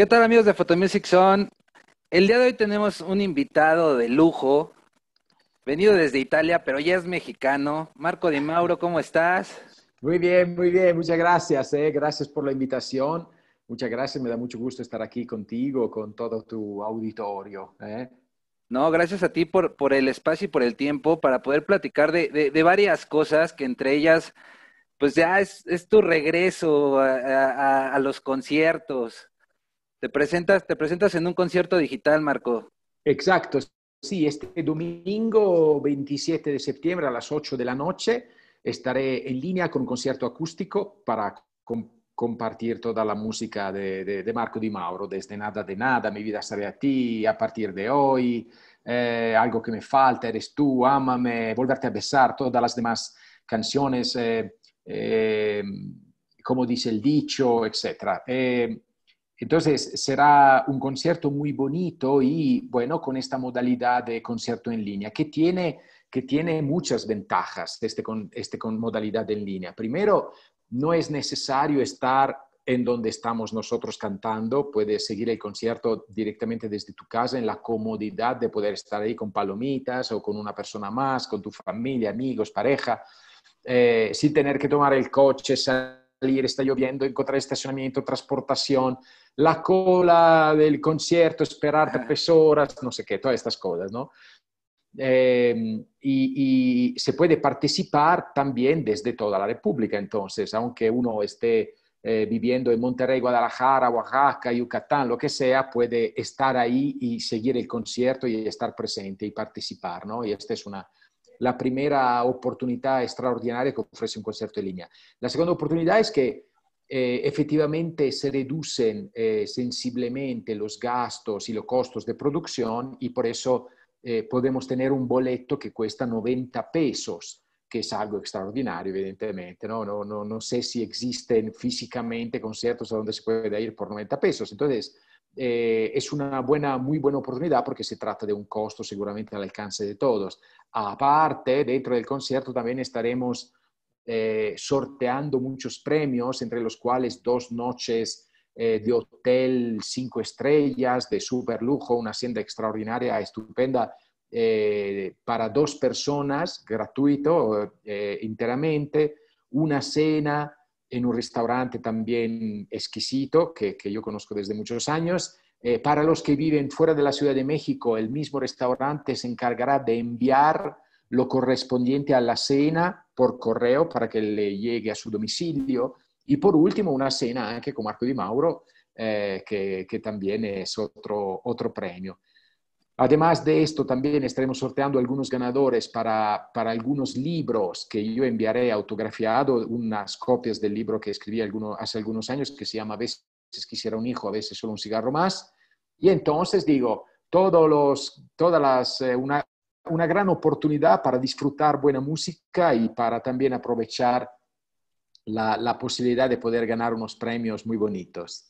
¿Qué tal amigos de Photomusic Son? El día de hoy tenemos un invitado de lujo, venido desde Italia, pero ya es mexicano. Marco Di Mauro, ¿cómo estás? Muy bien, muy bien, muchas gracias, eh. gracias por la invitación. Muchas gracias, me da mucho gusto estar aquí contigo, con todo tu auditorio. Eh. No, gracias a ti por, por el espacio y por el tiempo para poder platicar de, varias cosas, que entre ellas, pues ya es, tu regreso a los conciertos. Te presentas, te presentas en un concierto digital, Marco. Exacto, sí, este domingo 27 de septiembre a las 8 de la noche estaré en línea con un concierto acústico para compartir toda la música de, Marco Di Mauro, desde Nada de Nada, Mi Vida Sabe a Ti, A Partir de Hoy, eh, Algo que me falta, Eres tú, Ámame, Volverte a besar, todas las demás canciones, eh, eh, como dice el dicho, etc. Entonces será un concierto muy bonito y bueno, con esta modalidad de concierto en línea, que tiene, muchas ventajas, este, este con, modalidad en línea. Primero, no es necesario estar en donde estamos nosotros cantando, puedes seguir el concierto directamente desde tu casa en la comodidad de poder estar ahí con palomitas o con una persona más, con tu familia, amigos, pareja, eh, sin tener que tomar el coche, salir, está lloviendo, encontrar estacionamiento, transportación la cola del concierto, esperar tres horas, no sé qué, todas estas cosas, ¿no? Em, y, se puede participar también desde toda la República, entonces, aunque uno esté eh, viviendo en Monterrey, Guadalajara, Oaxaca, Yucatán, lo que sea, puede estar ahí y seguir el concierto y estar presente y participar, ¿no? Y esta es una, la primera oportunidad extraordinaria que ofrece un concierto en línea. La segunda oportunidad es que eh, efectivamente se reducen eh, sensiblemente los gastos y los costos de producción y por eso eh, podemos tener un boleto que cuesta 90 pesos, que es algo extraordinario, evidentemente. No, no, no, no sé si existen físicamente conciertos a donde se puede ir por 90 pesos. Entonces, es una buena, muy buena oportunidad porque se trata de un costo seguramente al alcance de todos. Aparte, dentro del concierto también estaremos eh, sorteando muchos premios, entre los cuales dos noches eh, de hotel cinco estrellas, de super lujo, una hacienda extraordinaria, estupenda, eh, para dos personas, gratuito, enteramente, una cena en un restaurante también exquisito, que, que yo conozco desde muchos años, para los que viven fuera de la Ciudad de México, el mismo restaurante se encargará de enviar lo correspondiente a la cena por correo para que le llegue a su domicilio. Y por último, una cena anche con Marco Di Mauro, que, eh, también es otro, otro premio. Además de esto, también estaremos sorteando algunos ganadores para, para, algunos libros que yo enviaré autografiado, unas copias del libro que escribí hace algunos años que se llama A veces quisiera un hijo, a veces solo un cigarro más. Y entonces digo, todos los, todas las, eh, una, una gran oportunidad para disfrutar buena música y para también aprovechar la, la posibilidad de poder ganar unos premios muy bonitos.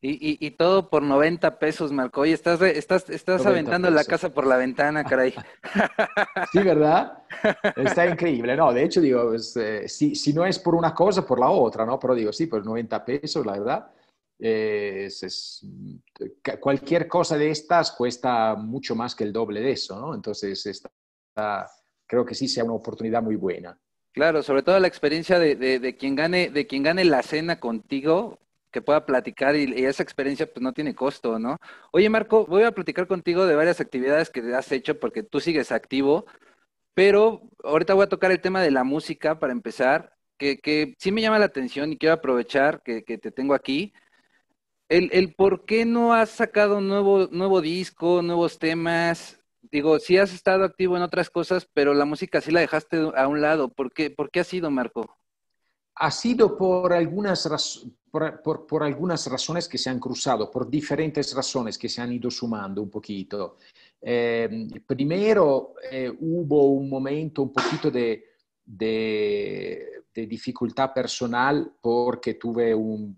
Y, y, todo por 90 pesos, Marco. Oye, estás, estás, estás aventando la casa por la ventana, caray. sí, ¿verdad? Está increíble. No, de hecho, digo, eh, si, si, no es por una cosa, por la otra, ¿no? Pero digo, sí, por pues 90 pesos, la verdad. Eh, cualquier cosa de estas cuesta mucho más que el doble de eso, ¿no? Entonces, esta, creo que sí sea una oportunidad muy buena. Claro, sobre todo la experiencia de, quien gane, de quien gane la cena contigo, que pueda platicar y, esa experiencia pues no tiene costo, ¿no? Oye Marco, voy a platicar contigo de varias actividades que has hecho porque tú sigues activo, pero ahorita voy a tocar el tema de la música para empezar, que, sí me llama la atención y quiero aprovechar que te tengo aquí el, por qué no has sacado nuevo, nuevo disco, nuevos temas. Digo, sí has estado activo en otras cosas, pero la música sí la dejaste a un lado. ¿Por qué, ha sido, Marco? Ha sido por algunas, por, por, algunas razones que se han cruzado, por diferentes razones que se han ido sumando un poquito. Em, primero, eh, hubo un momento un poquito de, dificultad personal porque tuve un,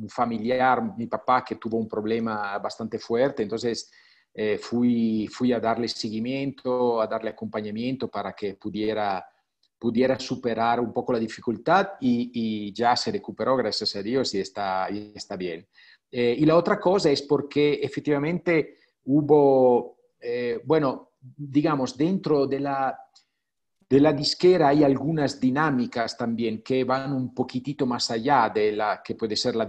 un familiar, mi papá, que tuvo un problema bastante fuerte, entonces eh, fui, fui a darle seguimiento, a darle acompañamiento para que pudiera, pudiera superar un poco la dificultad y, ya se recuperó, gracias a Dios, y está, está bien. Eh, y la otra cosa es porque efectivamente hubo, eh, bueno, digamos, dentro de la de la disquera hay algunas dinámicas también que van un poquitito más allá de la que puede ser la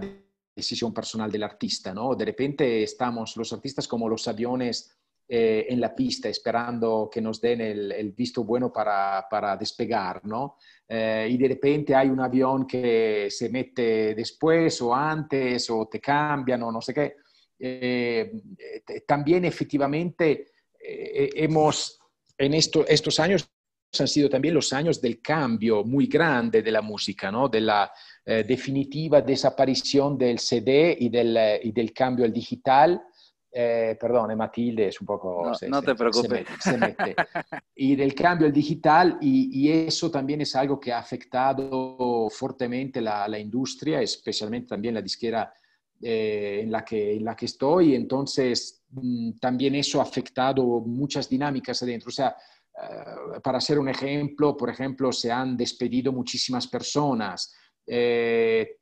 decisión personal del artista, ¿no? De repente estamos los artistas como los aviones eh, en la pista esperando que nos den el, visto bueno para, despegar, ¿no? Eh, y de repente hay un avión que se mete después o antes o te cambian o no sé qué. Eh, también efectivamente hemos en estos años han sido también los años del cambio muy grande de la música, ¿no? de la eh, definitiva desaparición del CD y del, eh, y del cambio al digital. Eh, Matilde es un poco... No, te preocupes. Se, mete, Y del cambio al digital, y, eso también es algo que ha afectado fuertemente la, la industria, especialmente también la disquera eh, en, la que, en la que estoy. Entonces, mm, también eso ha afectado muchas dinámicas adentro. O sea, eh, para ser un ejemplo, por ejemplo, se han despedido muchísimas personas. Eh,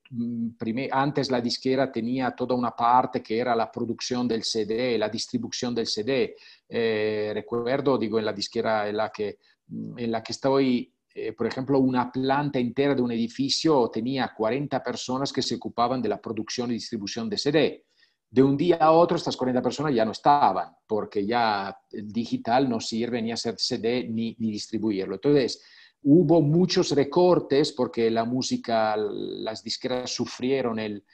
antes la disquera tenía toda una parte que era la producción del CD, la distribución del CD. Eh, recuerdo, digo, en la disquera en la que, la estoy, por ejemplo, una planta entera de un edificio tenía 40 personas que se ocupaban de la producción y distribución de CD de un día a otro estas 40 personas ya no estaban, porque ya el digital no sirve ni hacer CD ni, ni distribuirlo. Entonces, hubo muchos recortes porque la música, las disqueras sufrieron el,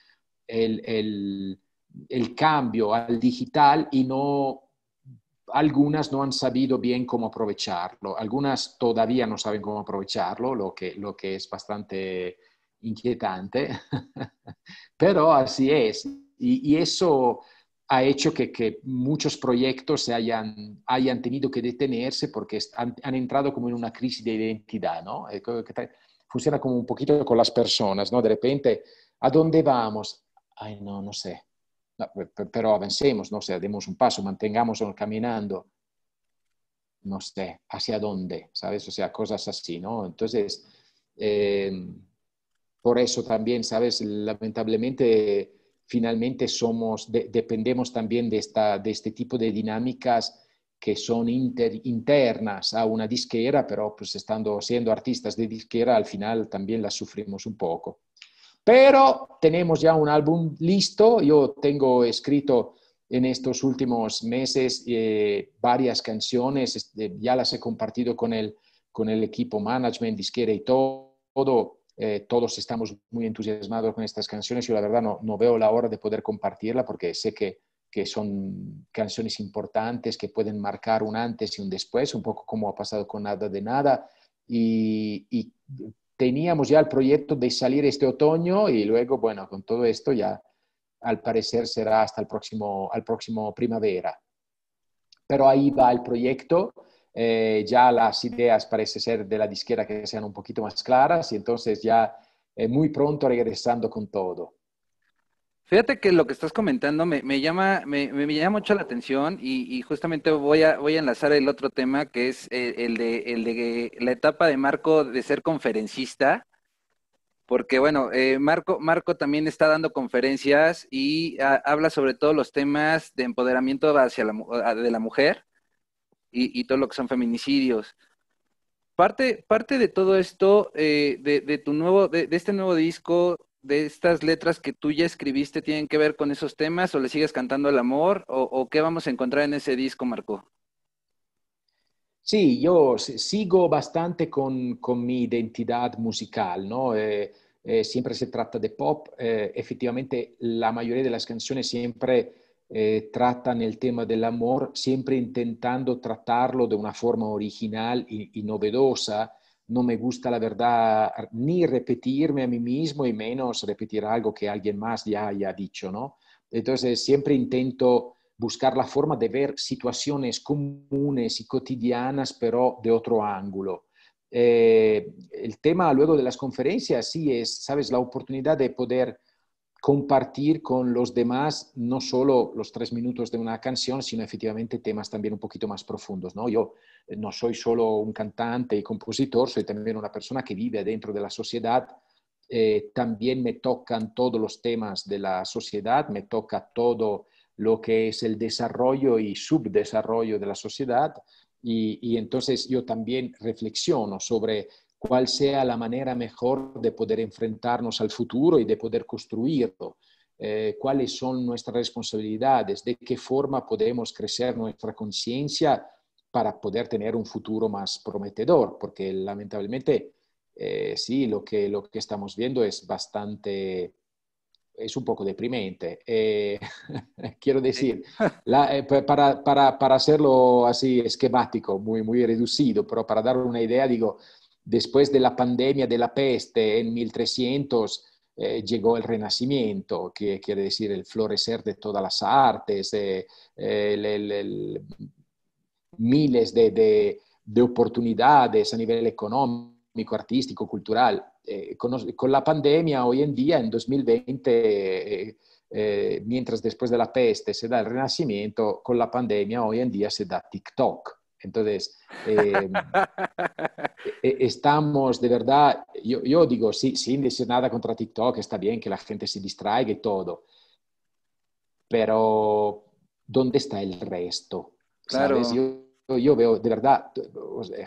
el, el cambio al digital y no algunas no han sabido bien cómo aprovecharlo, algunas todavía no saben cómo aprovecharlo, lo que, lo que es bastante inquietante, pero así es. Y, eso ha hecho que, muchos proyectos se hayan, hayan tenido que detenerse porque han, entrado como en una crisis de identidad, ¿no? Eh, funciona como un poquito con las personas, ¿no? De repente, ¿a dónde vamos? Ay, no, no sé. pero avancemos, no o sea, demos un paso, mantengamos caminando, no sé, hacia dónde, ¿sabes? O sea, cosas así, ¿no? Entonces, eh, por eso también, ¿sabes? Lamentablemente finalmente somos, dependemos también de, esta, de este tipo de dinámicas que son inter, internas a una disquera, pero pues estando siendo artistas de disquera al final también las sufrimos un poco. Pero tenemos ya un álbum listo, yo tengo escrito en estos últimos meses eh, varias canciones, este, ya las he compartido con el, con el equipo management, disquera y todo eh, todos estamos muy entusiasmados con estas canciones. y la verdad no, no veo la hora de poder compartirla porque sé que, que, son canciones importantes que pueden marcar un antes y un después, un poco como ha pasado con Nada de Nada. Y, y teníamos ya el proyecto de salir este otoño y luego, bueno, con todo esto ya al parecer será hasta el próximo, al próximo primavera. Pero ahí va el proyecto eh, ya las ideas parece ser de la disquera que sean un poquito más claras y entonces ya eh, muy pronto regresando con todo. Fíjate que lo que estás comentando me, me llama, me, me, llama mucho la atención y, justamente voy a, voy a enlazar el otro tema que es eh, el, de, el de la etapa de Marco de ser conferencista, porque bueno, Marco, Marco también está dando conferencias y ah, habla sobre todos los temas de empoderamiento hacia ah, de la mujer y, todo lo que son feminicidios. Parte, parte de todo esto, eh, de, tu nuevo, de, este nuevo disco, de estas letras que tú ya escribiste, ¿tienen que ver con esos temas o le sigues cantando el amor? ¿O, qué vamos a encontrar en ese disco, Marco? Sí, yo sigo bastante con, con mi identidad musical, ¿no? Eh, eh, siempre se trata de pop, efectivamente la mayoría de las canciones siempre eh, tratan el tema del amor siempre intentando tratarlo de una forma original y, novedosa. No me gusta, la verdad, ni repetirme a mí mismo y menos repetir algo que alguien más ya haya dicho, ¿no? Entonces, siempre intento buscar la forma de ver situaciones comunes y cotidianas, pero de otro ángulo. Eh, el tema luego de las conferencias, sí, es, ¿sabes?, la oportunidad de poder compartir con los demás no solo los tres minutos de una canción, sino efectivamente temas también un poquito más profundos. ¿no? Yo eh, no soy solo un cantante y compositor, soy también una persona que vive dentro de la sociedad. Eh, también me tocan todos los temas de la sociedad, me toca todo lo que es el desarrollo y subdesarrollo de la sociedad. y entonces yo también reflexiono sobre cuál sea la manera mejor de poder enfrentarnos al futuro y de poder construirlo, eh, cuáles son nuestras responsabilidades, de qué forma podemos crecer nuestra conciencia para poder tener un futuro más prometedor, porque lamentablemente eh, sí, lo que, lo que estamos viendo es bastante, es un poco deprimente. Eh, quiero decir, para, para, para, hacerlo así esquemático, muy, muy reducido, pero para dar una idea, digo, Después de la pandemia de la peste en 1300 eh, llegó el Renacimiento, que quiere decir el florecer de todas las artes, eh, miles de, oportunidades a nivel económico, artístico, cultural. Eh, con, con, la pandemia hoy en día, en 2020, mientras después de la peste se da el Renacimiento, con la pandemia hoy en día se da TikTok entonces, em, e-, e-, estamos de verdad, yo, digo, sí, sin decir nada contra TikTok, está bien que la gente se distraiga y todo, pero ¿dónde está el resto? Claro. Yo, yo, veo de verdad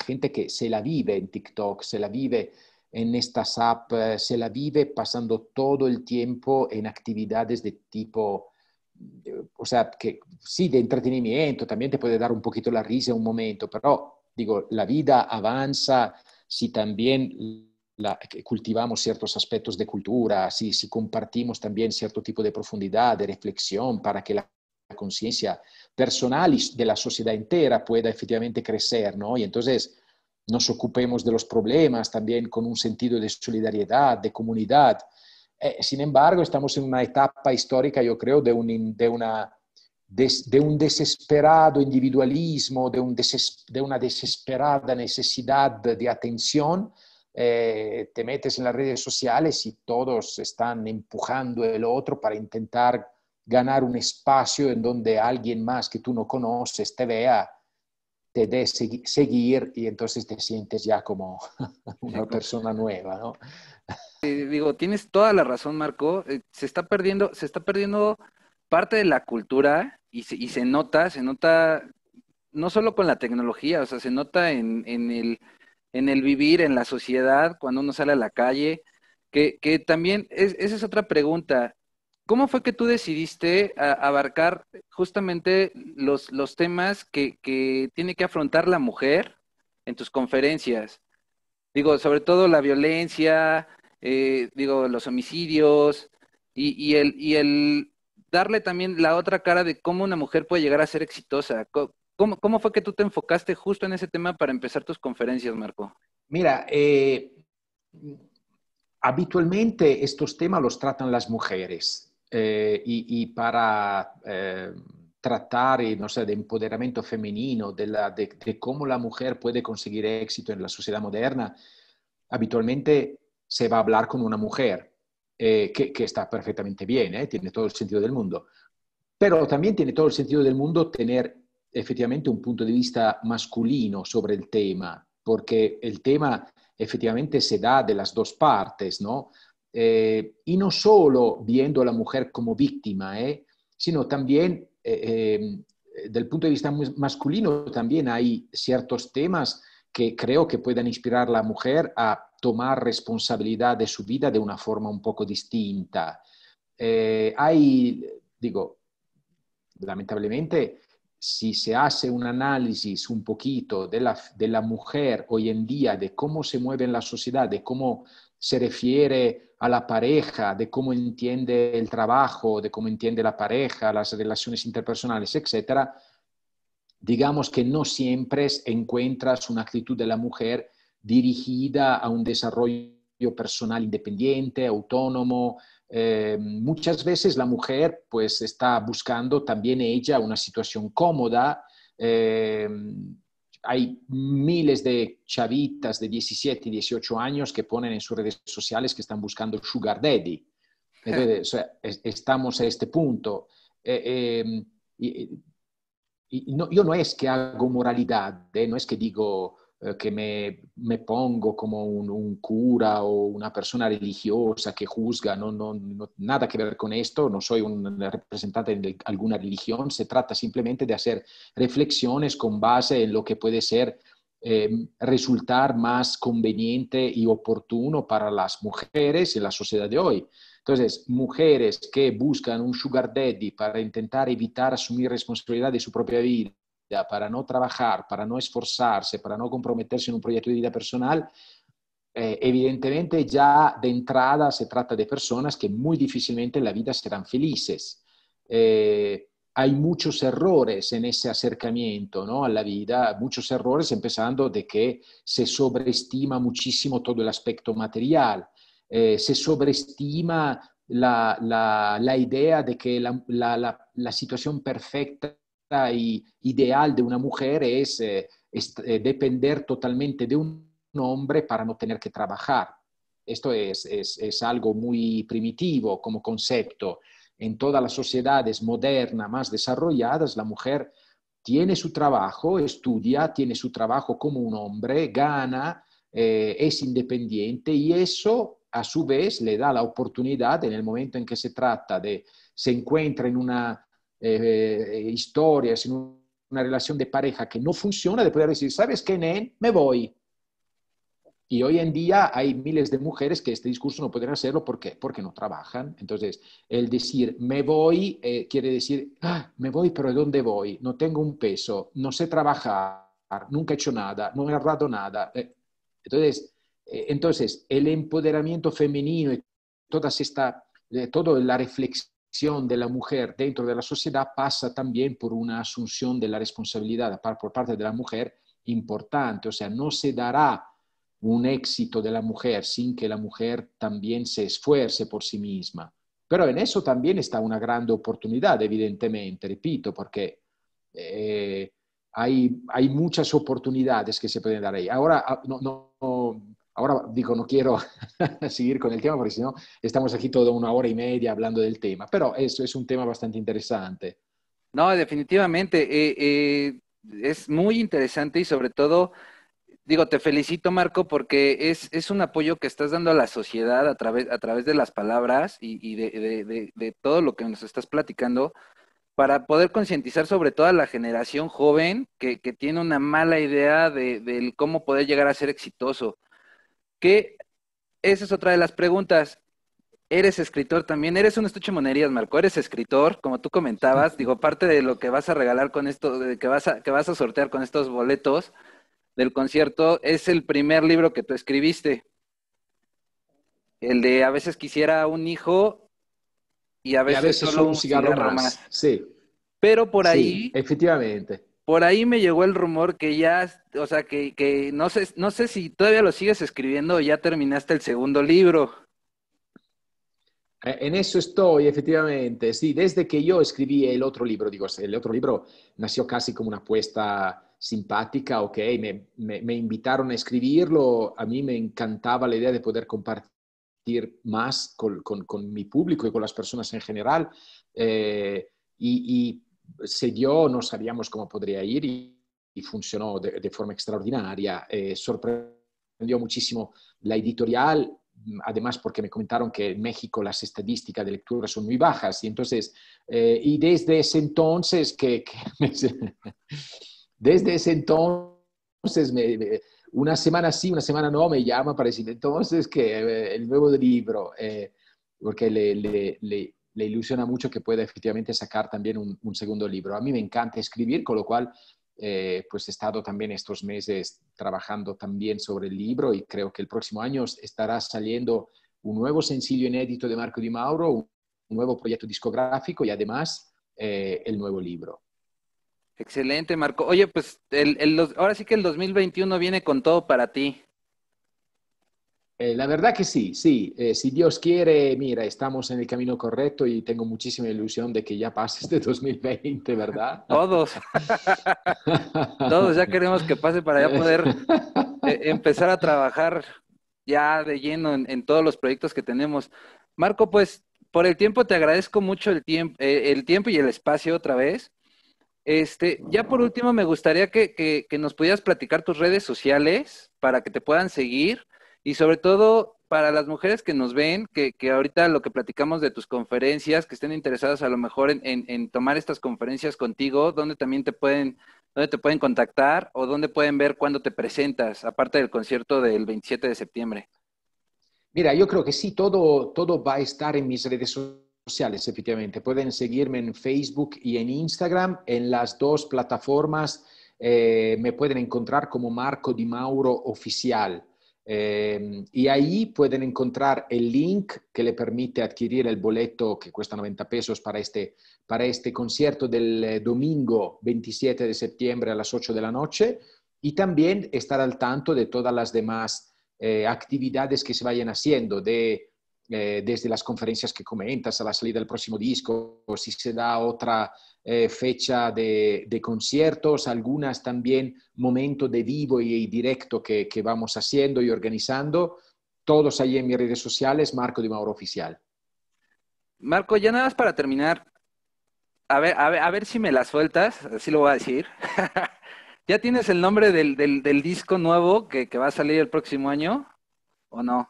gente que se la vive en TikTok, se la vive en estas apps, se la vive pasando todo el tiempo en actividades de tipo o sea, que sí de entretenimiento también te puede dar un poquito la risa un momento, pero digo, la vida avanza si también cultivamos ciertos aspectos de cultura, si, si compartimos también cierto tipo de profundidad, de reflexión, para que la conciencia personal y de la sociedad entera pueda efectivamente crecer, ¿no? Y entonces nos ocupemos de los problemas también con un sentido de solidaridad, de comunidad. Eh, sin embargo, estamos en una etapa histórica, yo creo, de un, de una, de, un desesperado individualismo, de, un de, una desesperada necesidad de atención. Eh, te metes en las redes sociales y todos están empujando el otro para intentar ganar un espacio en donde alguien más que tú no conoces te vea, te dé seguir y entonces te sientes ya como una pues. persona nueva, ¿no? Digo, tienes toda la razón, Marco. Eh, se está perdiendo, se está perdiendo parte de la cultura y se, se nota, se nota no solo con la tecnología, o sea, se nota en, en, el, en el vivir, en la sociedad, cuando uno sale a la calle, que, que también, esa es otra pregunta. ¿Cómo fue que tú decidiste abarcar justamente los, los temas que, que tiene que afrontar la mujer en tus conferencias? Digo, sobre todo la violencia, eh, digo, los homicidios y, el, darle también la otra cara de cómo una mujer puede llegar a ser exitosa. ¿Cómo, fue que tú te enfocaste justo en ese tema para empezar tus conferencias, Marco? Mira, eh, habitualmente estos temas los tratan las mujeres eh, y, para tratar, no sé, de empoderamiento femenino, de cómo la mujer puede conseguir éxito en la sociedad moderna, habitualmente se va a hablar con una mujer, eh, que, está perfectamente bien, eh, tiene todo el sentido del mundo. Pero también tiene todo el sentido del mundo tener efectivamente un punto de vista masculino sobre el tema, porque el tema efectivamente se da de las dos partes, ¿no? Eh, y no solo viendo a la mujer como víctima, sino también del punto de vista masculino, también hay ciertos temas que creo que puedan inspirar a la mujer a tomar responsabilidad de su vida de una forma un poco distinta. Eh, hay, digo, lamentablemente, si se hace un análisis un poquito de de la mujer hoy en día, de cómo se mueve en la sociedad, de cómo se refiere a la pareja, de cómo entiende el trabajo, de cómo entiende la pareja, las relaciones interpersonales, etcétera, digamos que no siempre encuentras una actitud de la mujer dirigida a un desarrollo personal independiente, autónomo. Eh, muchas veces la mujer pues está buscando también ella una situación cómoda. Eh, hay miles de chavitas de 17 y 18 años que ponen en sus redes sociales que están buscando sugar daddy. estamos a este punto. Eh, em, y, yo no es que hago moralidad, no es que digo, eh, que me, pongo como un, cura o una persona religiosa que juzga, no, no, nada que ver con esto, no soy un representante de alguna religión, se trata simplemente de hacer reflexiones con base en lo que puede ser eh, resultar más conveniente y oportuno para las mujeres en la sociedad de hoy. Entonces, mujeres que buscan un sugar daddy para intentar evitar asumir responsabilidad de su propia vida, para no trabajar, para no esforzarse, para no comprometerse en un proyecto de vida personal, eh, evidentemente ya de entrada se trata de personas que muy difícilmente en la vida serán felices. Eh, hay muchos errores en ese acercamiento ¿no? a la vida, muchos errores empezando de que se sobreestima muchísimo todo el aspecto material, eh, se sobreestima la, la, la, idea de que la, la situación perfecta ideal de una mujer es, eh, eh, depender totalmente de un hombre para no tener que trabajar. Esto es, algo muy primitivo como concepto. En todas las sociedades modernas más desarrolladas, la mujer tiene su trabajo, estudia, tiene su trabajo como un hombre, gana, eh, es independiente y eso a su vez le da la oportunidad en el momento en que se trata de, se encuentra en una eh, eh, historias, en una relación de pareja que no funciona, de poder decir, ¿sabes qué, Nen? Me voy. Y hoy en día hay miles de mujeres que este discurso no pueden hacerlo. ¿Por qué? Porque no trabajan. Entonces, el decir me voy eh, quiere decir ah, me voy, pero ¿de dónde voy? No tengo un peso, no sé trabajar, nunca he hecho nada, no he ahorrado nada. Eh, entonces, entonces el empoderamiento femenino y toda esta, eh, toda la reflexión de la mujer dentro de la sociedad pasa también por una asunción de la responsabilidad por parte de la mujer importante. O sea, no se dará un éxito de la mujer sin que la mujer también se esfuerce por sí misma. Pero en eso también está una gran oportunidad, evidentemente, repito, porque eh, hay, hay, muchas oportunidades que se pueden dar ahí. Ahora, ah, no, no Ahora digo, no quiero seguir con el tema porque si no, estamos aquí toda una hora y media hablando del tema, pero eso es un tema bastante interesante. No, definitivamente, eh, eh, es muy interesante y sobre todo, digo, te felicito Marco porque es, un apoyo que estás dando a la sociedad a través, a través de las palabras y, de, todo lo que nos estás platicando para poder concientizar sobre todo a la generación joven que, que tiene una mala idea de, de, cómo poder llegar a ser exitoso. Que esa es otra de las preguntas. Eres escritor también, eres un estuche monerías, Marco, eres escritor, como tú comentabas, digo, parte de lo que vas a regalar con esto, de que vas a, que vas a sortear con estos boletos del concierto, es el primer libro que tú escribiste. El de a veces quisiera un hijo y a veces, solo un cigarro, más. Sí. Pero por ahí. efectivamente. Por ahí me llegó el rumor que ya, o sea, que, no, sé, no sé si todavía lo sigues escribiendo o ya terminaste el segundo libro. Eh, en eso estoy, efectivamente. Sí, desde que yo escribí el otro libro, digo, el otro libro nació casi como una apuesta simpática, ok, me, invitaron a escribirlo, a mí me encantaba la idea de poder compartir más con, mi público y con las personas en general. Eh, y se dio, no sabíamos cómo podría ir y, funcionó de, forma extraordinaria. Eh, sorprendió muchísimo la editorial, además porque me comentaron que en México las estadísticas de lectura son muy bajas y entonces, eh, y desde ese entonces que... desde ese entonces me, una semana sí, una semana no, me llama para decir entonces que eh, el nuevo libro, porque le, le ilusiona mucho que pueda efectivamente sacar también un, segundo libro. A mí me encanta escribir, con lo cual eh, pues he estado también estos meses trabajando también sobre el libro y creo que el próximo año estará saliendo un nuevo sencillo inédito de Marco Di Mauro, un nuevo proyecto discográfico y además eh, el nuevo libro. Excelente, Marco. Oye, pues ahora sí que el 2021 viene con todo para ti. Eh, la verdad que sí, sí. Eh, si Dios quiere, mira, estamos en el camino correcto y tengo muchísima ilusión de que ya pase este 2020, ¿verdad? Todos. Todos ya queremos que pase para ya poder eh, empezar a trabajar ya de lleno en, todos los proyectos que tenemos. Marco, pues por el tiempo te agradezco mucho el tiempo, el tiempo y el espacio otra vez. Este, ya por último me gustaría que nos pudieras platicar tus redes sociales para que te puedan seguir y sobre todo para las mujeres que nos ven, que, ahorita lo que platicamos de tus conferencias, que estén interesadas a lo mejor en, tomar estas conferencias contigo, ¿dónde también te pueden, dónde te pueden contactar o dónde pueden ver cuándo te presentas, aparte del concierto del 27 de septiembre? Mira, yo creo que sí, todo, todo va a estar en mis redes sociales, efectivamente. Pueden seguirme en Facebook y en Instagram, en las dos plataformas eh, me pueden encontrar como Marco Di Mauro Oficial. Em, y ahí pueden encontrar el link que le permite adquirir el boleto que cuesta 90 pesos para este, para este concierto del eh, domingo 27 de septiembre a las 8 de la noche y también estar al tanto de todas las demás eh, actividades que se vayan haciendo, de eh, desde las conferencias que comentas a la salida del próximo disco, o si se da otra eh, fecha de, conciertos, algunas también momento de vivo y directo que, vamos haciendo y organizando, todos ahí en mis redes sociales, Marco Di Mauro Oficial. Marco, ya nada más para terminar, a ver, a ver, si me las sueltas, así lo voy a decir. ¿Ya tienes el nombre del, del, disco nuevo que va a salir el próximo año o no?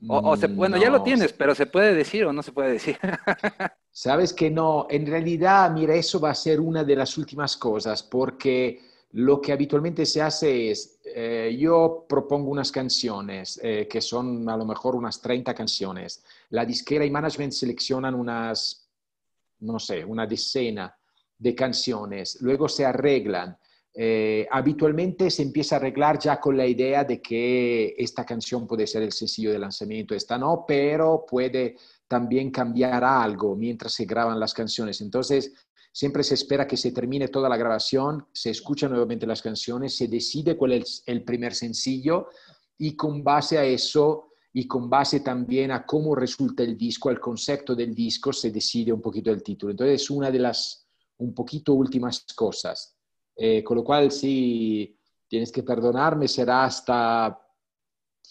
Mm, bueno, ya lo tienes, pero ¿se puede decir o no se puede decir? Sabes que no, en realidad, mira, eso va a ser una de las últimas cosas, porque lo que habitualmente se hace es, eh, yo propongo unas canciones, eh, que son a lo mejor unas 30 canciones, la disquera y management seleccionan unas, no sé, una decena de canciones, luego se arreglan, eh, habitualmente se empieza a arreglar ya con la idea de que esta canción puede ser el sencillo de lanzamiento, esta no, pero puede también cambiar algo mientras se graban las canciones. Entonces, siempre se espera que se termine toda la grabación, se escuchan nuevamente las canciones, se decide cuál es el primer sencillo y con base a eso y con base también a cómo resulta el disco, al concepto del disco, se decide un poquito el título. Entonces, es una de las un poquito últimas cosas eh, con lo cual, sí, tienes que perdonarme, será hasta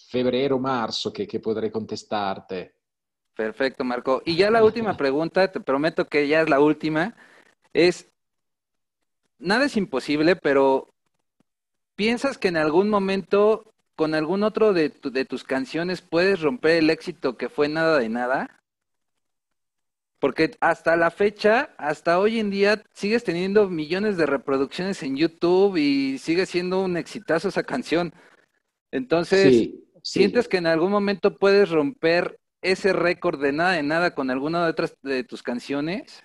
febrero, marzo que, podré contestarte. Perfecto, Marco. Y ya la última pregunta, te prometo que ya es la última, es, nada es imposible, pero ¿piensas que en algún momento con algún otro de, de tus canciones puedes romper el éxito que fue nada de nada? Porque hasta la fecha, hasta hoy en día, sigues teniendo millones de reproducciones en YouTube y sigue siendo un exitazo esa canción. Entonces, ¿sientes que en algún momento puedes romper ese récord de nada de nada con alguna de otras de tus canciones?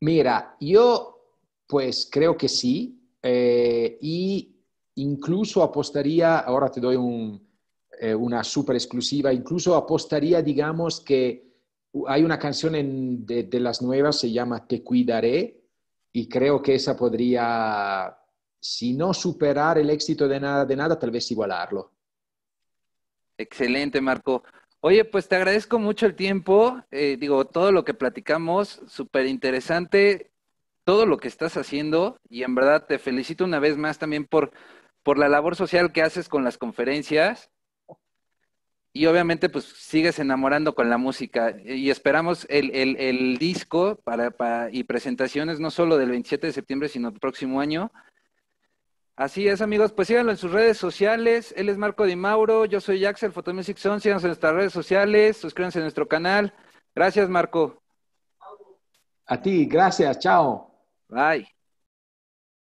Mira, yo pues creo que sí. Eh, y incluso apostaría, ahora te doy eh, una súper exclusiva, incluso apostaría, digamos, que hay una canción de, las nuevas, se llama Te cuidaré, y creo que esa podría, si no superar el éxito de nada, de nada, tal vez igualarlo. Excelente, Marco. Oye, pues te agradezco mucho el tiempo, eh, digo, todo lo que platicamos, súper interesante, todo lo que estás haciendo, y en verdad te felicito una vez más también por, por la labor social que haces con las conferencias y obviamente pues sigues enamorando con la música y esperamos el, el, disco para, para, y presentaciones no solo del 27 de septiembre, sino del próximo año. Así es, amigos, pues síganlo en sus redes sociales. Él es Marco Di Mauro, yo soy Axel, Photomusic Síganos en nuestras redes sociales, suscríbanse a nuestro canal. Gracias, Marco. A ti, gracias, chao. Bye.